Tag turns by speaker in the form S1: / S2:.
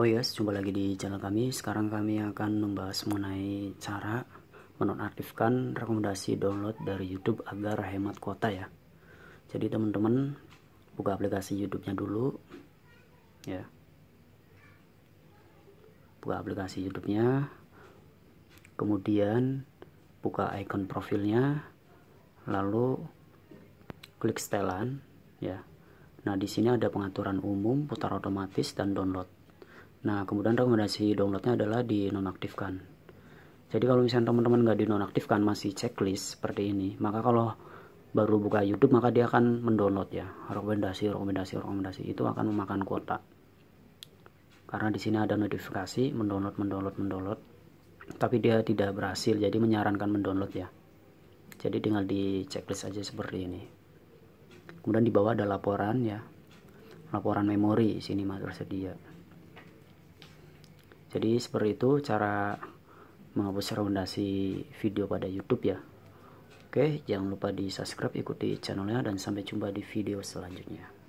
S1: Oh yes, jumpa lagi di channel kami. Sekarang kami akan membahas mengenai cara menonaktifkan rekomendasi download dari YouTube agar hemat kuota ya. Jadi teman-teman buka aplikasi YouTube-nya dulu, ya. Buka aplikasi YouTube-nya, kemudian buka icon profilnya, lalu klik setelan, ya. Nah di sini ada pengaturan umum, putar otomatis dan download. Nah, kemudian rekomendasi downloadnya adalah dinonaktifkan. Jadi kalau misalnya teman-teman nggak dinonaktifkan masih checklist seperti ini, maka kalau baru buka YouTube maka dia akan mendownload ya rekomendasi rekomendasi rekomendasi itu akan memakan kuota karena di sini ada notifikasi mendownload mendownload mendownload tapi dia tidak berhasil jadi menyarankan mendownload ya jadi tinggal di checklist aja seperti ini kemudian di bawah ada laporan ya laporan memori sini masih tersedia jadi seperti itu cara menghapus rekomendasi video pada YouTube ya oke jangan lupa di subscribe ikuti channelnya dan sampai jumpa di video selanjutnya